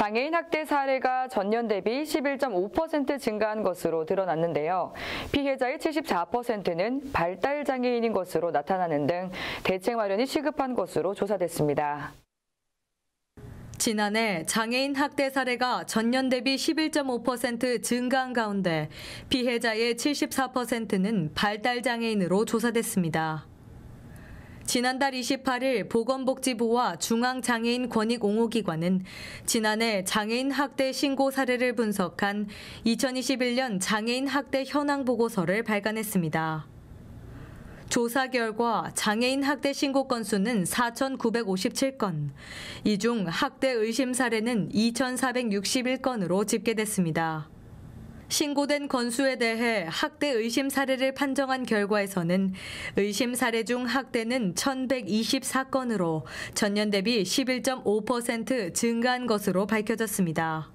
장애인 학대 사례가 전년 대비 11.5% 증가한 것으로 드러났는데요. 피해자의 74%는 발달 장애인인 것으로 나타나는 등 대책 마련이 시급한 것으로 조사됐습니다. 지난해 장애인 학대 사례가 전년 대비 11.5% 증가한 가운데 피해자의 74%는 발달 장애인으로 조사됐습니다. 지난달 28일 보건복지부와 중앙장애인 권익옹호기관은 지난해 장애인 학대 신고 사례를 분석한 2021년 장애인 학대 현황 보고서를 발간했습니다. 조사 결과 장애인 학대 신고 건수는 4,957건, 이 중 학대 의심 사례는 2,461건으로 집계됐습니다. 신고된 건수에 대해 학대 의심 사례를 판정한 결과에서는 의심 사례 중 학대는 1,124건으로 전년 대비 11.5% 증가한 것으로 밝혀졌습니다.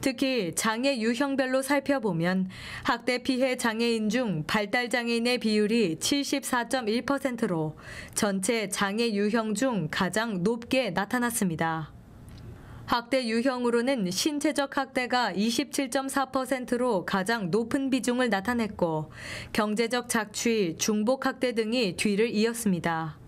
특히 장애 유형별로 살펴보면 학대 피해 장애인 중 발달 장애인의 비율이 74.1%로 전체 장애 유형 중 가장 높게 나타났습니다. 학대 유형으로는 신체적 학대가 27.4%로 가장 높은 비중을 나타냈고 경제적 착취, 중복 학대 등이 뒤를 이었습니다.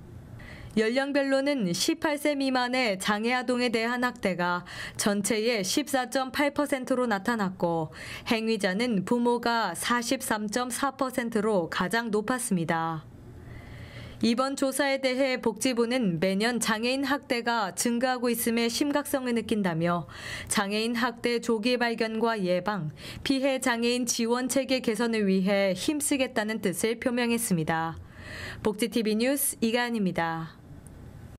연령별로는 18세 미만의 장애 아동에 대한 학대가 전체의 14.8%로 나타났고 행위자는 부모가 43.4%로 가장 높았습니다. 이번 조사에 대해 복지부는 매년 장애인 학대가 증가하고 있음의 심각성을 느낀다며 장애인 학대 조기 발견과 예방, 피해 장애인 지원 체계 개선을 위해 힘쓰겠다는 뜻을 표명했습니다. 복지TV 뉴스 이가은입니다.